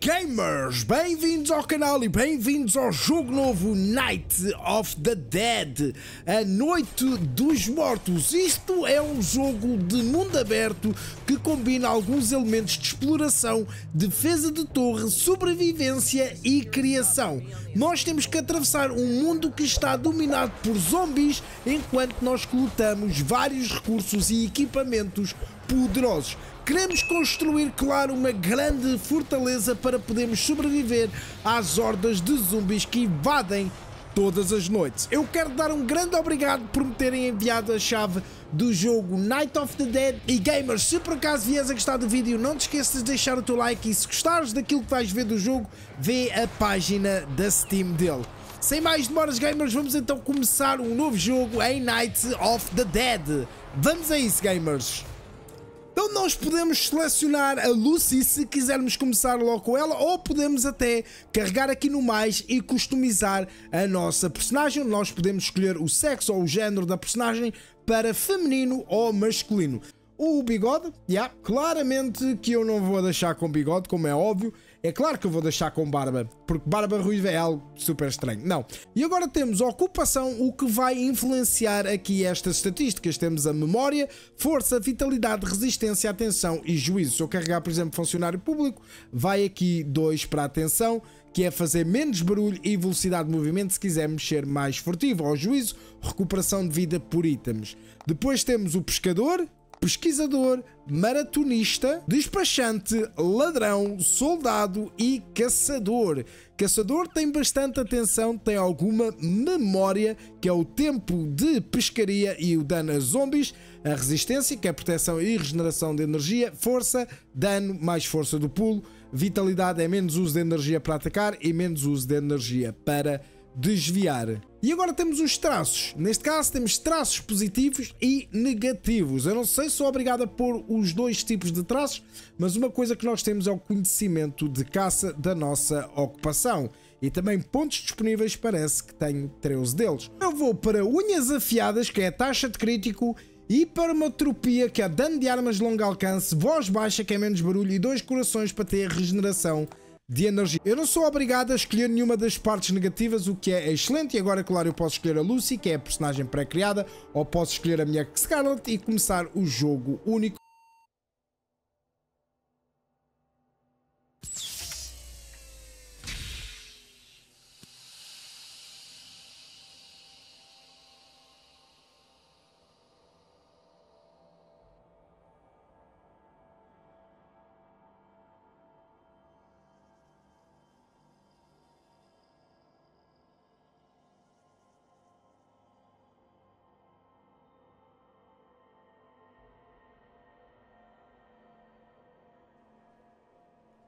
Gamers, bem-vindos ao canal e bem-vindos ao jogo novo Night of the Dead, a Noite dos Mortos. Isto é um jogo de mundo aberto que combina alguns elementos de exploração, defesa de torre, sobrevivência e criação. Nós temos que atravessar um mundo que está dominado por zombies enquanto nós coletamos vários recursos e equipamentos poderosos. Queremos construir, claro, uma grande fortaleza para podermos sobreviver às hordas de zumbis que invadem todas as noites. Eu quero dar um grande obrigado por me terem enviado a chave do jogo Night of the Dead. E gamers, se por acaso vieres a gostar do vídeo, não te esqueças de deixar o teu like e se gostares daquilo que vais ver do jogo, vê a página da Steam dele. Sem mais demoras, gamers, vamos então começar um novo jogo em Night of the Dead. Vamos a isso, gamers! Então nós podemos selecionar a Lucy se quisermos começar logo com ela ou podemos até carregar aqui no mais e customizar a nossa personagem. Nós podemos escolher o sexo ou o género da personagem para feminino ou masculino. O bigode, yeah, claramente que eu não vou deixar com bigode, como é óbvio, é claro que eu vou deixar com barba, porque barba ruiva é algo super estranho. Não. E agora temos a ocupação, o que vai influenciar aqui estas estatísticas. Temos a memória, força, vitalidade, resistência, atenção e juízo. Se eu carregar, por exemplo, funcionário público, vai aqui 2 para atenção, que é fazer menos barulho e velocidade de movimento se quisermos ser mais furtivo. Ao juízo, recuperação de vida por itens. Depois temos o pescador, pesquisador, maratonista, despachante, ladrão, soldado e caçador. Caçador tem bastante atenção, tem alguma memória, que é o tempo de pescaria e o dano a zombies, a resistência, que é proteção e regeneração de energia, força, dano, mais força do pulo, vitalidade é menos uso de energia para atacar e menos uso de energia para desviar. E agora temos os traços. Neste caso temos traços positivos e negativos. Eu não sei se sou obrigado a pôr os dois tipos de traços, mas uma coisa que nós temos é o conhecimento de caça da nossa ocupação. E também pontos disponíveis, parece que tenho 13 deles. Eu vou para unhas afiadas, que é a taxa de crítico, e para uma tropia que é dano de armas de longo alcance, voz baixa, que é menos barulho, e dois corações para ter regeneração de energia. Eu não sou obrigado a escolher nenhuma das partes negativas, o que é excelente. E agora, claro, eu posso escolher a Lucy, que é a personagem pré-criada, ou posso escolher a minha Scarlet e começar o jogo único.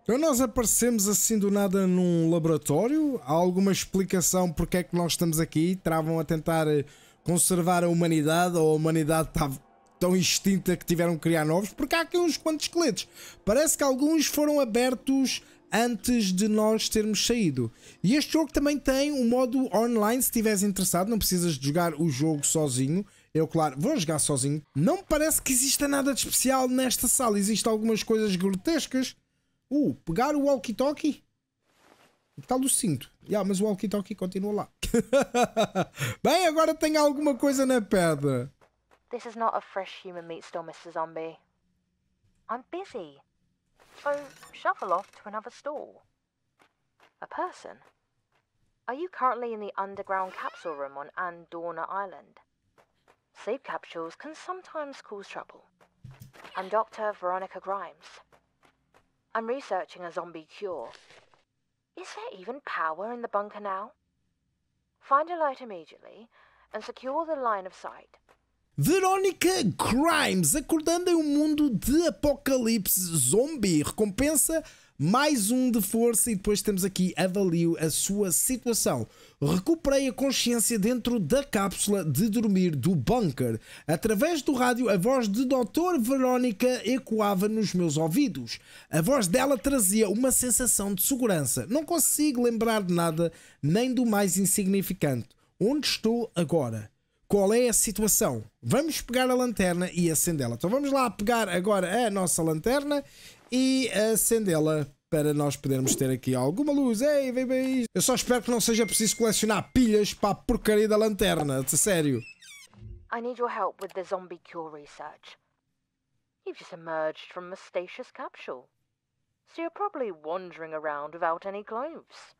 Então nós aparecemos assim do nada num laboratório? Há alguma explicação porque é que nós estamos aqui? Travam a tentar eh, conservar a humanidade ou a humanidade estava tá tão extinta que tiveram que criar novos? Porque há aqui uns quantos esqueletos. Parece que alguns foram abertos antes de nós termos saído. E este jogo também tem um modo online se estiveres interessado, não precisas de jogar o jogo sozinho. Eu, claro, vou jogar sozinho. Não parece que exista nada de especial nesta sala. Existem algumas coisas grotescas Uh, pegar o walkie-talkie. Que tal do cinto? Yeah, mas o walkie-talkie continua lá. Bem, agora tenho alguma coisa na pedra. This is not a fresh human meat store, Mr. Zombie. I'm busy. So shuffle off to another stall. A person? Are you currently in the underground capsule room on Andorna Island? Sleep capsules can sometimes cause trouble. I'm Dr. Veronica Grimes. I'm researching a zombie cure. Is there even power in the bunker now? Find a light immediately and secure the line of sight. Veronica Crimes, acordando em um mundo de apocalipse zombie, recompensa mais um de força e depois temos aqui avalio a sua situação. Recuperei a consciência dentro da cápsula de dormir do bunker. Através do rádio, a voz de Dr. Verónica ecoava nos meus ouvidos. A voz dela trazia uma sensação de segurança. Não consigo lembrar de nada, nem do mais insignificante. Onde estou agora? qual é a situação? Vamos pegar a lanterna e acendê-la. Então vamos lá pegar agora a nossa lanterna e acendê-la para nós podermos ter aqui alguma luz. Ei, vem bem Eu só espero que não seja preciso colecionar pilhas para a porcaria da lanterna, de sério. I need your help with the zombie cure research. You've just emerged from a stacious capsule. So you're probably wandering around without any clothes.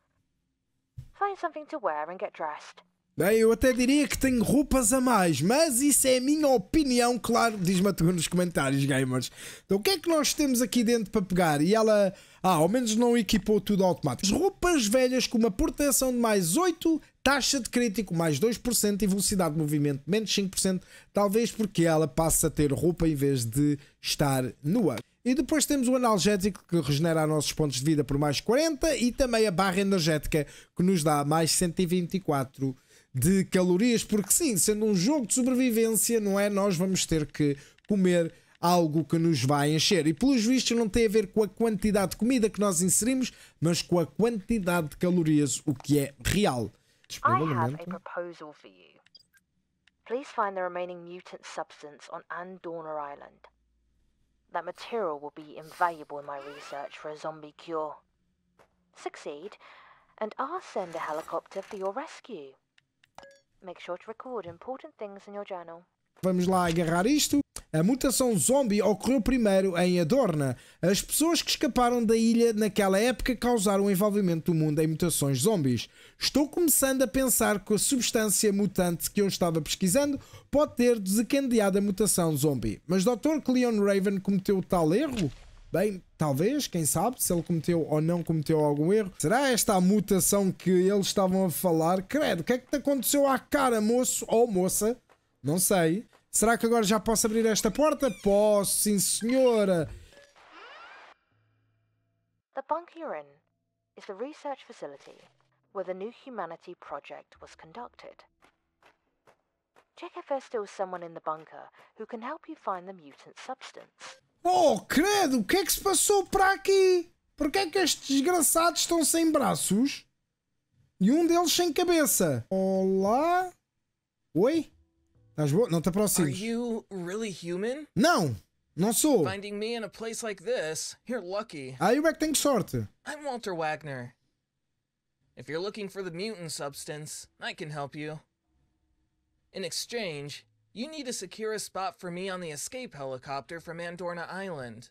Find something to wear and get dressed. Bem, eu até diria que tenho roupas a mais, mas isso é a minha opinião, claro. Diz-me a tu nos comentários, gamers. Então, o que é que nós temos aqui dentro para pegar? E ela, ah, ao menos não equipou tudo automático. Roupas velhas com uma proteção de mais 8, taxa de crítico mais 2% e velocidade de movimento menos 5%, talvez porque ela passa a ter roupa em vez de estar nua. E depois temos o analgésico que regenera nossos pontos de vida por mais 40 e também a barra energética que nos dá mais 124 de calorias, porque sim, sendo um jogo de sobrevivência, não é? Nós vamos ter que comer algo que nos vai encher. E pelos vistos não tem a ver com a quantidade de comida que nós inserimos, mas com a quantidade de calorias, o que é real. Experimento. Please find the remaining mutant substance on Andorna Island. That material will be invaluable in my research for a zombie cure. Succeed, and I'll send a helicopter for your rescue. Make sure to record important things in your journal. Vamos lá agarrar isto. A mutação zombie ocorreu primeiro em Adorna. As pessoas que escaparam da ilha naquela época causaram o envolvimento do mundo em mutações zombies. Estou começando a pensar que a substância mutante que eu estava pesquisando pode ter desencadeado a mutação zombie. Mas Dr. Cleon Raven cometeu tal erro? Bem, talvez, quem sabe, se ele cometeu ou não cometeu algum erro. Será esta a mutação que eles estavam a falar? Credo, o que é que te aconteceu à cara, moço ou moça? Não sei. Será que agora já posso abrir esta porta? Posso, sim senhora. The Bunkerin is the research facility where the new humanity project was conducted. Check if there's still someone in the bunker who can help you find the mutant substance. Oh, credo, o que é que se passou para aqui? Porquê é que estes desgraçados estão sem braços? E um deles sem cabeça. Olá? Oi? Estás boa? Não te aproximes. Are you really human? Não! Não sou. Finding me in a place like this, you're lucky. Aí ah, o é que tenho sorte. I'm Walter Wagner. If you're looking for the mutant substance, I can help you. In exchange, You need to secure a spot for me on the escape helicopter from Andorna Island.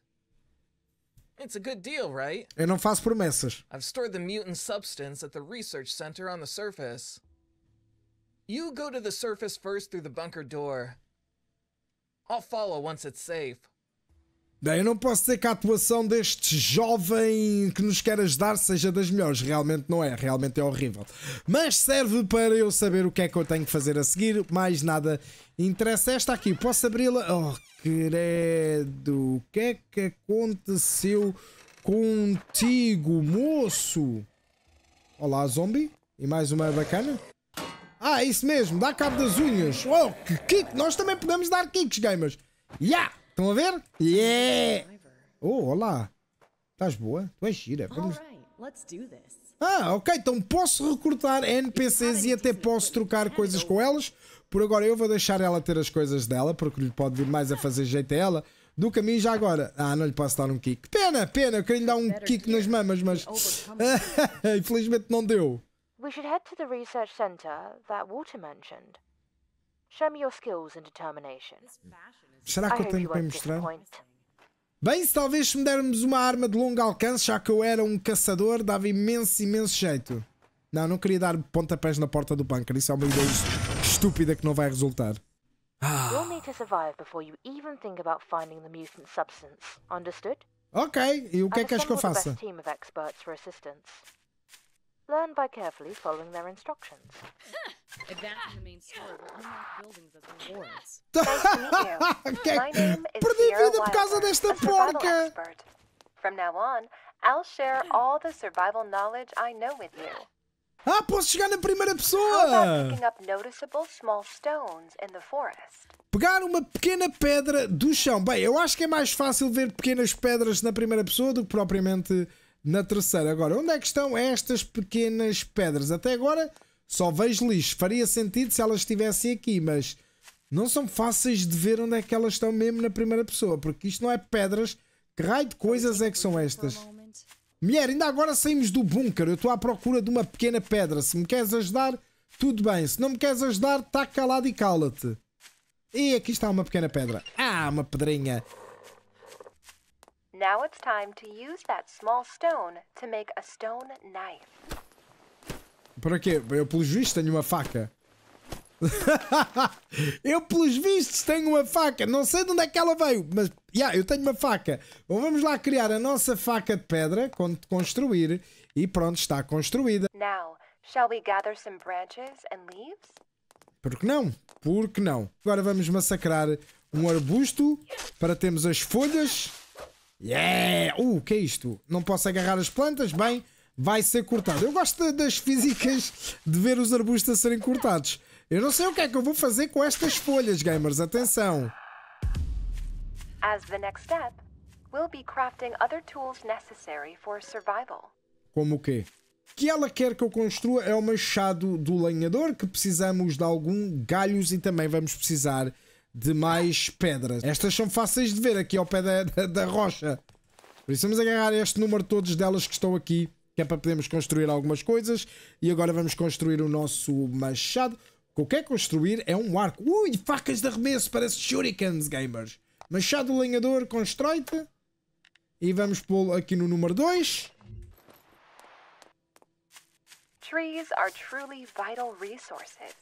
It's a good deal, right? Eu não faço promessas. I've stored the mutant substance at the research center on the surface. You go to the surface first through the bunker door. I'll follow once it's safe. Bem, eu não posso dizer que a atuação deste jovem que nos quer ajudar seja das melhores. Realmente não é, realmente é horrível. Mas serve para eu saber o que é que eu tenho que fazer a seguir. Mais nada interessa. Esta aqui, posso abri-la? Oh, credo. O que é que aconteceu contigo, moço? Olá, zombie. E mais uma bacana. Ah, isso mesmo, dá cabo das unhas. Oh, que kick! Nós também podemos dar kicks, gamers. Yeah! Estão a ver? Yeah! Oh, olá. Estás boa? Tu és gira. Vamos... Ah, ok. Então posso recrutar NPCs e até posso trocar coisas com elas. Por agora eu vou deixar ela ter as coisas dela, porque lhe pode vir mais a fazer jeito a ela do caminho já agora. Ah, não lhe posso dar um kick. Pena, pena, eu queria lhe dar um kick nas mamas, mas infelizmente não deu. We should head to the research center that Walter mentioned. Show me your skills and determination. Será que eu tenho para mostrar? Bem, se talvez se me dermos uma arma de longo alcance, já que eu era um caçador, dava imenso, imenso jeito. Não, não queria dar pontapés na porta do bunker. Isso é uma ideia estúpida que não vai resultar. Ah. Ok, e o que é que és que eu faça? Learn by carefully following their instructions. the main store unlock buildings as rewards. nice My name is Sierra Wilder, a survival expert. From now on, I'll share hum. all the survival knowledge I know with you. Ah, posso chegar na primeira pessoa! Pegar uma pequena pedra do chão. Bem, eu acho que é mais fácil ver pequenas pedras na primeira pessoa do que propriamente na terceira. Agora, onde é que estão estas pequenas pedras? Até agora só vejo lixo. Faria sentido se elas estivessem aqui, mas não são fáceis de ver onde é que elas estão mesmo na primeira pessoa, porque isto não é pedras. Que raio de coisas é que são estas? Mulher, ainda agora saímos do bunker. Eu estou à procura de uma pequena pedra. Se me queres ajudar, tudo bem. Se não me queres ajudar, está calado e cala-te. E aqui está uma pequena pedra. Ah, uma pedrinha. Now it's time to use that small stone to make a stone knife. Para quê? Eu, pelos vistos, tenho uma faca. eu, pelos vistos, tenho uma faca. Não sei de onde é que ela veio, mas yeah, eu tenho uma faca. Bom, vamos lá criar a nossa faca de pedra quando construir. E pronto, está construída. Now, shall we gather some branches and leaves? Por que não? Por que não? Agora vamos massacrar um arbusto para termos as folhas Yeah! Uh, o que é isto? Não posso agarrar as plantas? Bem, vai ser cortado. Eu gosto das físicas de ver os arbustos a serem cortados. Eu não sei o que é que eu vou fazer com estas folhas, gamers. Atenção! As the next step, we'll be crafting other tools necessary for survival. Como o quê? que ela quer que eu construa é o machado do lenhador, que precisamos de algum galhos e também vamos precisar de mais pedras. Estas são fáceis de ver aqui ao pé da, da, rocha. Por isso vamos agarrar este número todos delas que estão aqui, que é para podermos construir algumas coisas. E agora vamos construir o nosso machado. O que eu quero construir é um arco. Ui, facas de arremesso, parece shurikens, gamers. Machado lenhador, constrói-te. E vamos pô-lo aqui no número 2. Trees are truly vital resources.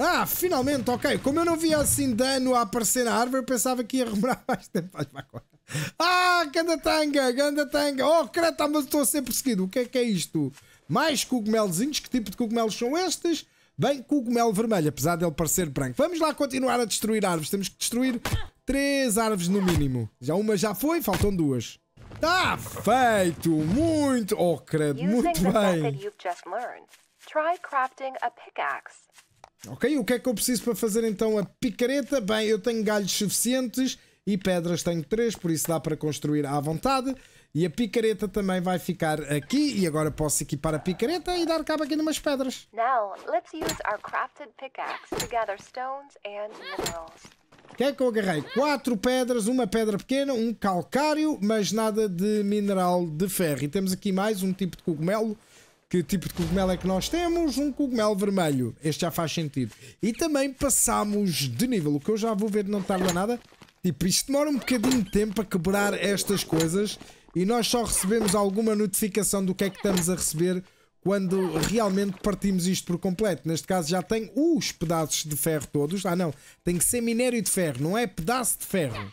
Ah, finalmente, ok. Como eu não via assim dano a aparecer na árvore, pensava que ia remorar mais tempo. Ah, ganda tanga, ganda tanga. Oh, creta, mas estou a ser perseguido. O que é que é isto? Mais cogumelzinhos? Que tipo de cogumelos são estes? Bem, cogumelo vermelho, apesar dele parecer branco. Vamos lá continuar a destruir árvores. Temos que destruir três árvores no mínimo. Já uma já foi, faltam duas. Está feito! Muito! Oh, credo, muito bem! Try crafting a pickaxe. Ok, o que é que eu preciso para fazer então a picareta? Bem, eu tenho galhos suficientes e pedras tenho três, por isso dá para construir à vontade. E a picareta também vai ficar aqui e agora posso equipar a picareta e dar cabo aqui de umas pedras. Now, let's use our crafted pickaxe to gather stones and minerals. O que é que eu agarrei? Quatro pedras, uma pedra pequena, um calcário, mas nada de mineral de ferro. E temos aqui mais um tipo de cogumelo que tipo de cogumelo é que nós temos? Um cogumelo vermelho. Este já faz sentido. E também passámos de nível, o que eu já vou ver não tarda nada. Tipo, isto demora um bocadinho de tempo a quebrar estas coisas e nós só recebemos alguma notificação do que é que estamos a receber quando realmente partimos isto por completo. Neste caso já tem os pedaços de ferro todos. Ah não, tem que ser minério de ferro, não é pedaço de ferro.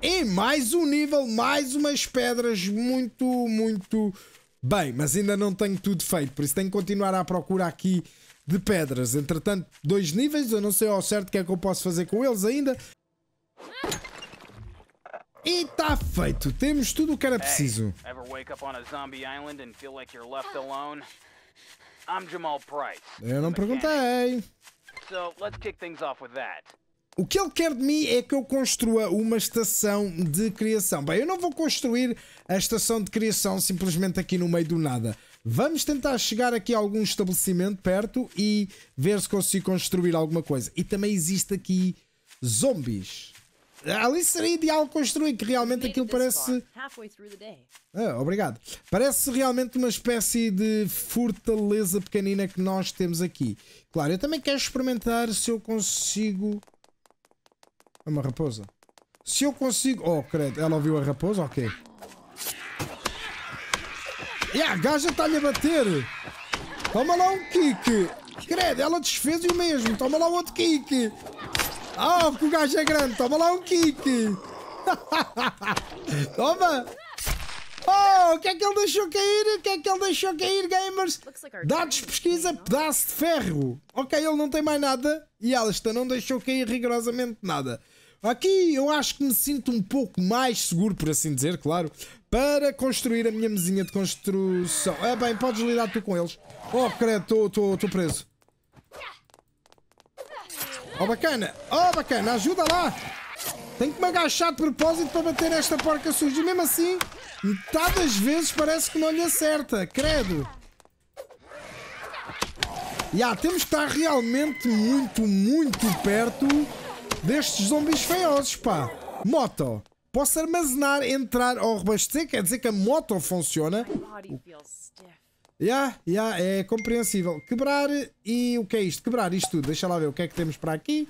E mais um nível, mais umas pedras muito, muito, Bem, mas ainda não tenho tudo feito, por isso tenho que continuar à procura aqui de pedras. Entretanto, dois níveis, eu não sei ao certo o que é que eu posso fazer com eles ainda. E está feito, temos tudo o que era preciso. eu não perguntei. Então, vamos kick com isso. O que ele quer de mim é que eu construa uma estação de criação. Bem, eu não vou construir a estação de criação simplesmente aqui no meio do nada. Vamos tentar chegar aqui a algum estabelecimento perto e ver se consigo construir alguma coisa. E também existe aqui zombies. Ali seria ideal construir, que realmente aquilo parece. Ah, obrigado. Parece realmente uma espécie de fortaleza pequenina que nós temos aqui. Claro, eu também quero experimentar se eu consigo é uma raposa. Se eu consigo... Oh, credo. Ela ouviu a raposa? Ok. Yeah, a gaja está-lhe a bater. Toma lá um kick. Credo, ela desfez o mesmo. Toma lá outro kick. Ah, oh, porque o gajo é grande. Toma lá um kick. Toma. Oh, o que é que ele deixou cair? O que é que ele deixou cair, gamers? Dados pesquisa, pedaço de ferro. Ok, ele não tem mais nada. E Alistair não deixou cair rigorosamente nada. Aqui eu acho que me sinto um pouco mais seguro, por assim dizer, claro, para construir a minha mesinha de construção. É bem, podes lidar tu com eles. Oh, credo, estou preso. Oh, bacana. Oh, bacana, ajuda lá. Tenho que me agachar de propósito para bater esta porca suja. E mesmo assim, Metade das vezes parece que não lhe acerta, credo. Já yeah, temos que estar realmente muito, muito perto destes zombies feiosos, pá. Moto. Posso armazenar, entrar ou rebastecer? Quer dizer que a moto funciona. Ya, yeah, ya, yeah, é compreensível. Quebrar e o que é isto? Quebrar isto tudo. Deixa lá ver o que é que temos para aqui.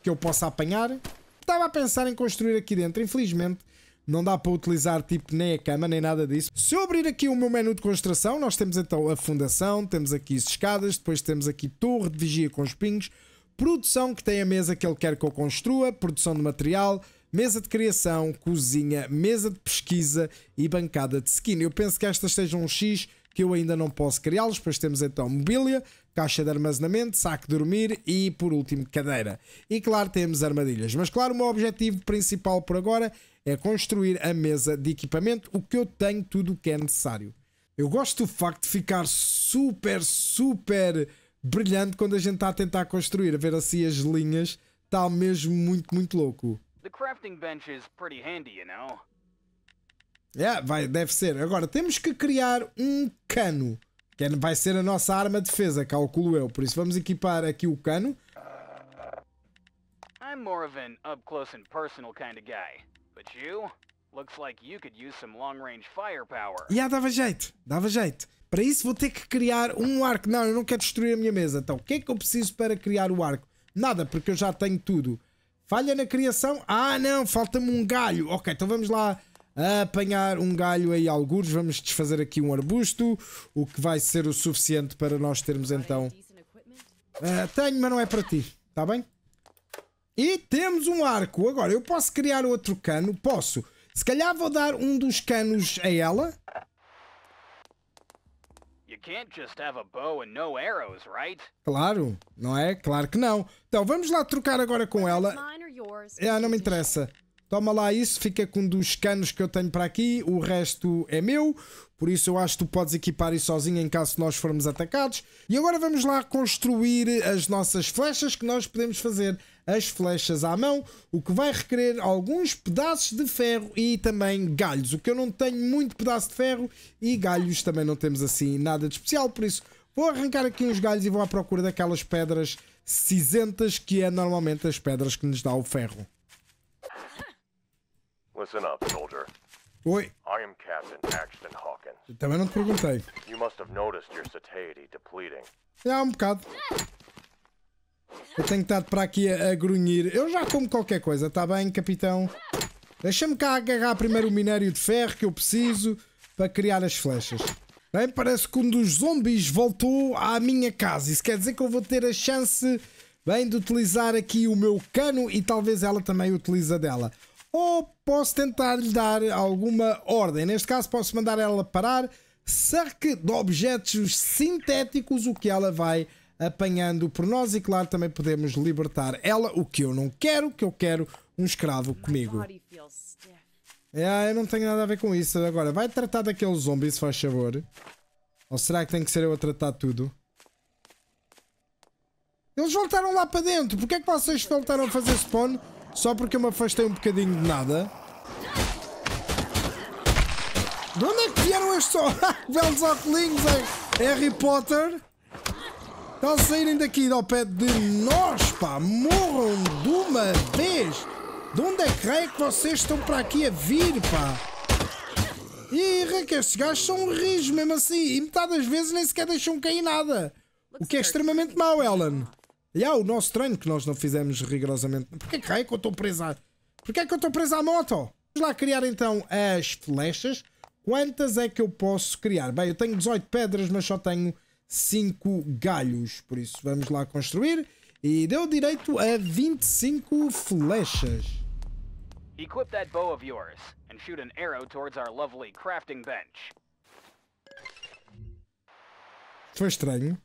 Que eu possa apanhar. Estava a pensar em construir aqui dentro. Infelizmente, não dá para utilizar tipo nem a cama nem nada disso. Se eu abrir aqui o meu menu de construção, nós temos então a fundação, temos aqui as escadas, depois temos aqui torre de vigia com espinhos, produção que tem a mesa que ele quer que eu construa, produção de material, mesa de criação, cozinha, mesa de pesquisa e bancada de skin. Eu penso que estas sejam um X que eu ainda não posso criá-los, depois temos então mobília, caixa de armazenamento, saco de dormir e por último cadeira. E claro, temos armadilhas, mas claro, o meu objetivo principal por agora é construir a mesa de equipamento, o que eu tenho, tudo o que é necessário. Eu gosto do facto de ficar super, super brilhante quando a gente está a tentar construir, a ver assim as linhas, está mesmo muito, muito louco. The crafting bench is pretty handy, you know. Yeah, vai, deve ser. Agora temos que criar um cano, que é- vai ser a nossa arma de defesa, calculo eu. Por isso vamos equipar aqui o cano. I'm more of an up close and personal kind of guy. E yeah, dava jeito, dava jeito. Para isso vou ter que criar um arco. Não, eu não quero destruir a minha mesa. Então, o que é que eu preciso para criar o arco? Nada, porque eu já tenho tudo. Falha na criação? Ah, não, falta-me um galho. Ok, então vamos lá apanhar um galho aí alguns. Vamos desfazer aqui um arbusto, o que vai ser o suficiente para nós termos então... Uh, tenho, mas não é para ti, está bem? E temos um arco. Agora, eu posso criar outro cano? Posso. Se calhar vou dar um dos canos a ela. Claro, não é? Claro que não. Então, vamos lá trocar agora com ela. Ah, não me interessa. Toma lá isso, fica com um dos canos que eu tenho para aqui, o resto é meu, por isso eu acho que tu podes equipar isso sozinho em caso nós formos atacados. E agora vamos lá construir as nossas flechas que nós podemos fazer as flechas à mão, o que vai requerer alguns pedaços de ferro e também galhos. O que eu não tenho muito pedaço de ferro e galhos também não temos assim nada de especial, por isso vou arrancar aqui uns galhos e vou à procura daquelas pedras cinzentas que é normalmente as pedras que nos dá o ferro. Listen up, soldier. Oi. I am Captain Hawkins. Também não te perguntei. You must have noticed your satiety depleting. É, um bocado. Eu tenho estado para aqui a, a grunhir. Eu já como qualquer coisa, está bem, capitão? Deixa-me cá agarrar primeiro o minério de ferro que eu preciso para criar as flechas. Bem, parece que um dos zombies voltou à minha casa. Isso quer dizer que eu vou ter a chance bem, de utilizar aqui o meu cano e talvez ela também utilize dela. Ou posso tentar lhe dar alguma ordem. Neste caso, posso mandar ela parar. cerca de objetos sintéticos, o que ela vai apanhando por nós e, claro, também podemos libertar ela, o que eu não quero, que eu quero um escravo comigo. É, eu não tenho nada a ver com isso. Agora, vai tratar daquele zumbi, se faz favor. Ou será que tem que ser eu a tratar tudo? Eles voltaram lá para dentro. Porque é que vocês voltaram a fazer spawn? Só porque eu me afastei um bocadinho de nada? De onde é que vieram estes belos óculos, hein? Harry Potter? Então tá saírem daqui ao pé de nós, pá, morram de uma vez. De onde é que é que vocês estão para aqui a vir, pá? E que estes gajos são rios mesmo assim. E metade das vezes nem sequer deixam cair nada. O que é extremamente mau, Ellen. E há o nosso treino que nós não fizemos rigorosamente. Porquê que é que eu estou preso à... Porquê é que eu estou preso à moto? Vamos lá criar então as flechas. Quantas é que eu posso criar? Bem, eu tenho 18 pedras, mas só tenho 5 galhos. Por isso, vamos lá construir. E deu direito a 25 flechas. Equip that bow of yours and shoot an arrow towards our lovely crafting bench. Foi estranho.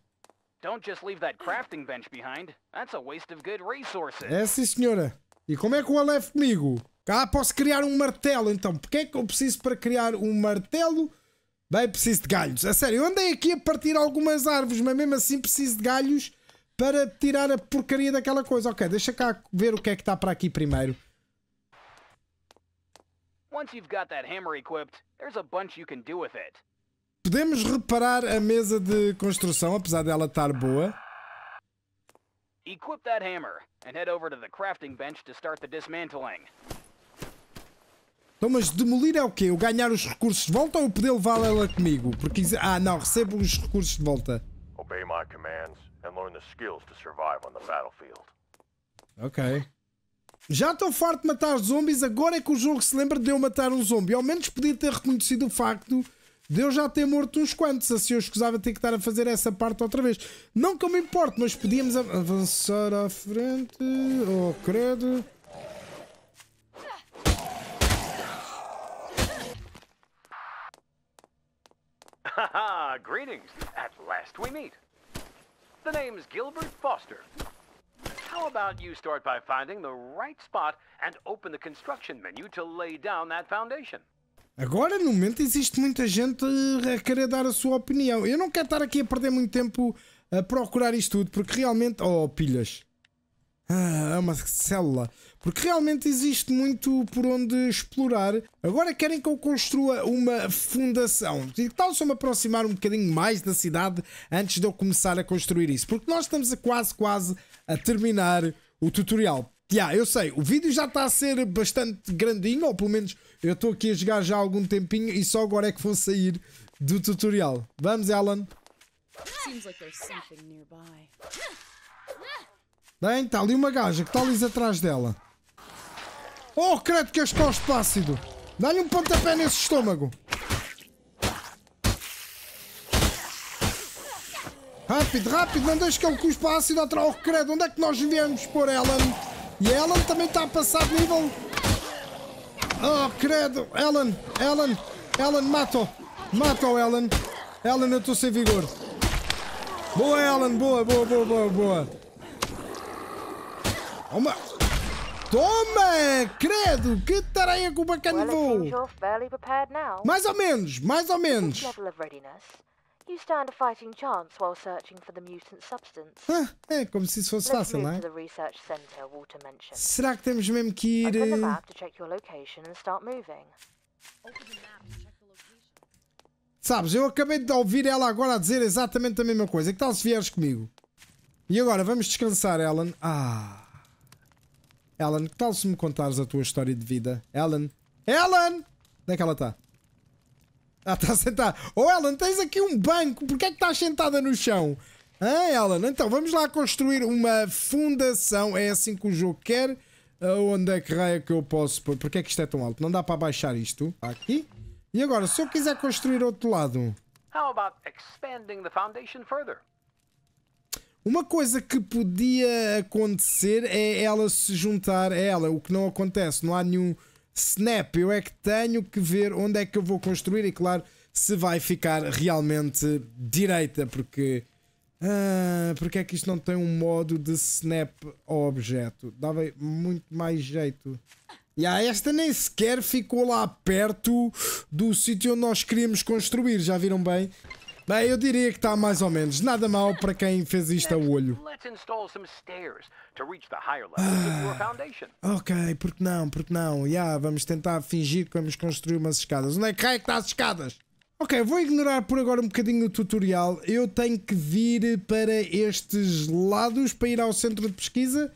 Don't just leave that crafting bench behind. That's a waste of good resources. É sim, senhora. E como é que o Aleph comigo? Ah, posso criar um martelo então. Porque é que eu preciso para criar um martelo? Bem, preciso de galhos. A sério, eu andei aqui a partir algumas árvores, mas mesmo assim preciso de galhos para tirar a porcaria daquela coisa. Ok, deixa cá ver o que é que está para aqui primeiro. Podemos reparar a mesa de construção, apesar dela estar boa. Equip that hammer and head over to the crafting bench to start the dismantling. Então, mas demolir é o quê? Eu ganhar os recursos de volta ou poder levá-la ela comigo? Porque, ah, não, recebo os recursos de volta. Obey my commands and learn the skills to survive on the battlefield. Ok. Já estou farto de matar zombies, agora é que o jogo se lembra de eu matar um zombie. Ao menos podia ter reconhecido o facto de eu já ter morto uns quantos, assim eu escusava ter que estar a fazer essa parte outra vez. Não que eu me importe, mas podíamos avançar à frente. Oh, credo. Greetings. At last we meet. The name's Gilbert Foster. How about you start by finding the right spot and open the construction menu to lay down that foundation? Agora, no momento, existe muita gente a querer dar a sua opinião. Eu não quero estar aqui a perder muito tempo a procurar isto tudo, porque realmente. Oh, pilhas! Ah, é uma célula. Porque realmente existe muito por onde explorar. Agora querem que eu construa uma fundação. E tal se eu me aproximar um bocadinho mais da cidade antes de eu começar a construir isso. Porque nós estamos a quase, quase a terminar o tutorial. Yeah, eu sei, o vídeo já está a ser bastante grandinho, ou pelo menos eu estou aqui a jogar já há algum tempinho e só agora é que vou sair do tutorial. Vamos, Alan. Bem, está ali uma gaja que está ali atrás dela. Oh, credo que este gosto ácido. Dá-lhe um pontapé nesse estômago. Rápido, rápido, não deixe que ele cuspa ácido atrás Oh, credo, onde é que nós viemos pôr Ellen? E Ellen também está a passar de nível. Oh, credo. Ellen, Ellen, Ellen, mata-o. Mata-o, Ellen. Ellen, eu estou sem vigor. Boa, Ellen, boa, boa, boa, boa, boa. Calma! Toma! Credo! Que tareia com o bacana voo Mais ou menos, mais ou menos! You stand a fighting chance while searching for the mutant substance. Ah, é como se isso fosse fácil, não é? Será que temos mesmo que ir... Eh? Sabes, eu acabei de ouvir ela agora a dizer exatamente a mesma coisa. Que tal se vieres comigo? E agora, vamos descansar, Ellen. Ah... Ellen, que tal se me contares a tua história de vida? Ellen! Ellen! Onde é que ela está? Ah, está sentada. Oh, Ellen, tens aqui um banco. Porquê é que estás sentada no chão? Ah, Ellen, então vamos lá construir uma fundação. É assim que o jogo quer. Ah, onde é que raio é que eu posso pôr? Porquê é que isto é tão alto? Não dá para baixar isto. Tá aqui. E agora, se eu quiser construir outro lado? How about expanding the foundation further? Uma coisa que podia acontecer é ela se juntar a ela, o que não acontece, não há nenhum snap. Eu é que tenho que ver onde é que eu vou construir e, claro, se vai ficar realmente direita, porque. Ah, porque é que isto não tem um modo de snap ao objeto? Dava muito mais jeito. E yeah, esta nem sequer ficou lá perto do sítio onde nós queríamos construir, já viram bem? Bem, eu diria que está mais ou menos. Nada mal para quem fez isto a olho. Ah, ok, porque não, porque não. Yeah, vamos tentar fingir que vamos construir umas escadas. Onde é que que está as escadas? Ok, vou ignorar por agora um bocadinho o tutorial. Eu tenho que vir para estes lados para ir ao centro de pesquisa.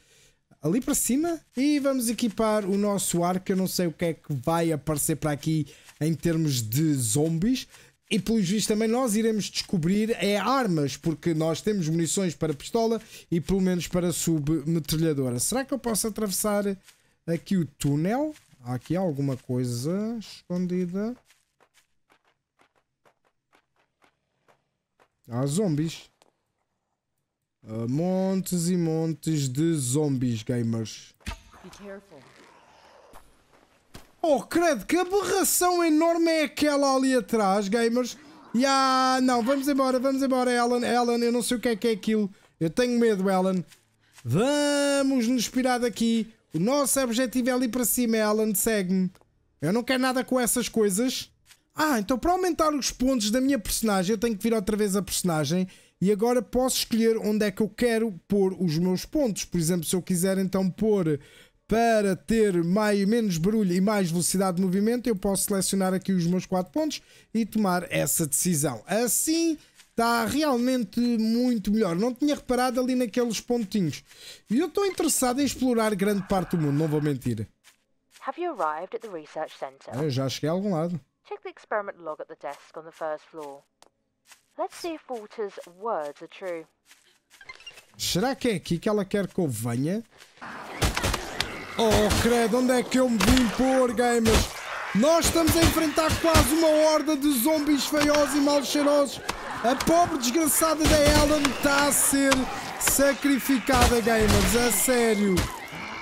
Ali para cima. E vamos equipar o nosso arco. Eu não sei o que é que vai aparecer para aqui em termos de zombies e pelos vistos também nós iremos descobrir é armas, porque nós temos munições para pistola e pelo menos para submetralhadora. Será que eu posso atravessar aqui o túnel? Há aqui alguma coisa escondida. Há zombies. Há ah, montes e montes de zombies gamers. Be careful. Oh, credo, que aberração enorme é aquela ali atrás, gamers. E não, vamos embora, vamos embora, Ellen. Ellen, eu não sei o que é que é aquilo. Eu tenho medo, Ellen. Vamos nos pirar daqui. O nosso objetivo é ali para cima, Ellen. Segue-me. Eu não quero nada com essas coisas. Ah, então para aumentar os pontos da minha personagem, eu tenho que vir outra vez a personagem e agora posso escolher onde é que eu quero pôr os meus pontos. Por exemplo, se eu quiser então pôr para ter mais, menos barulho e mais velocidade de movimento, eu posso selecionar aqui os meus 4 pontos e tomar essa decisão. Assim está realmente muito melhor. Não tinha reparado ali naqueles pontinhos. E eu estou interessado em explorar grande parte do mundo, não vou mentir. Ah, eu já cheguei a algum lado. Check the experiment log at the desk on the first floor. Let's see if Walter's words are true. Será que é aqui que ela quer que eu venha? Oh, credo, onde é que eu me vim pôr, gamers? Nós estamos a enfrentar quase uma horda de zombies feiosos e mal cheirosos. A pobre desgraçada da Ellen está a ser sacrificada, gamers, a sério.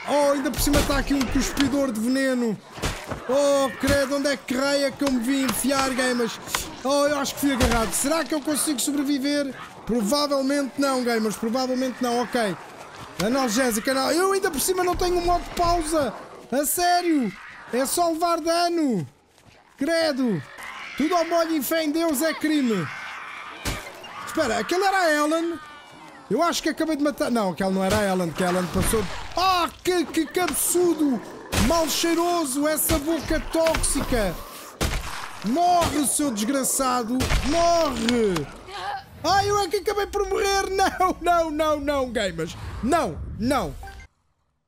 Oh, ainda por cima está aqui um cuspidor de veneno. Oh, credo, onde é que raia que eu me vim enfiar, gamers? Oh, eu acho que fui agarrado. Será que eu consigo sobreviver? Provavelmente não, gamers, provavelmente não. Ok. Analgésica, não. Eu ainda por cima não tenho um modo de pausa. A sério. É só levar dano. Credo. Tudo ao molho e fé em Deus é crime. Espera, aquele era a Ellen? Eu acho que acabei de matar... Não, aquela não era a Ellen, que a Ellen passou... Ah, que, que cabeçudo! Mal cheiroso, essa boca tóxica! Morre, seu desgraçado! Morre! Ah, eu é que acabei por morrer! Não, não, não, não, gamers! Não, não!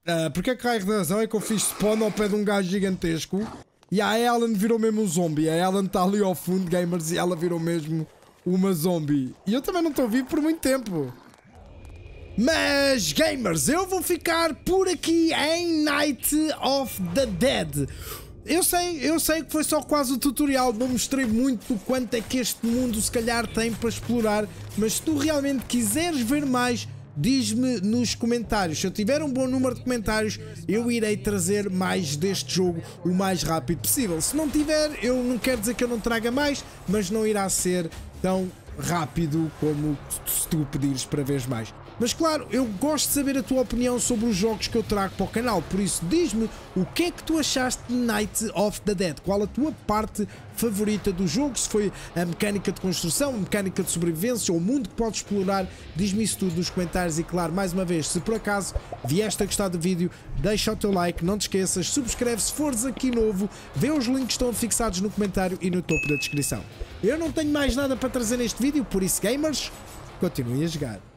Uh, porque é que a razão é que eu fiz spawn ao pé de um gajo gigantesco e a Ellen virou mesmo um zombie. A Ellen está ali ao fundo, gamers, e ela virou mesmo uma zombie. E eu também não estou vivo por muito tempo. Mas, gamers, eu vou ficar por aqui em Night of the Dead. Eu sei, eu sei que foi só quase o tutorial, não mostrei muito do quanto é que este mundo se calhar tem para explorar, mas se tu realmente quiseres ver mais, diz-me nos comentários. Se eu tiver um bom número de comentários, eu irei trazer mais deste jogo o mais rápido possível. Se não tiver, eu não quero dizer que eu não traga mais, mas não irá ser tão rápido como se tu pedires para ver mais. Mas claro, eu gosto de saber a tua opinião sobre os jogos que eu trago para o canal, por isso diz-me o que é que tu achaste de Night of the Dead, qual a tua parte favorita do jogo, se foi a mecânica de construção, a mecânica de sobrevivência ou o mundo que podes explorar, diz-me isso tudo nos comentários e claro, mais uma vez, se por acaso vieste a gostar do vídeo, deixa o teu like, não te esqueças, subscreve se fores aqui novo, vê os links que estão fixados no comentário e no topo da descrição. Eu não tenho mais nada para trazer neste vídeo, por isso gamers, continuem a jogar.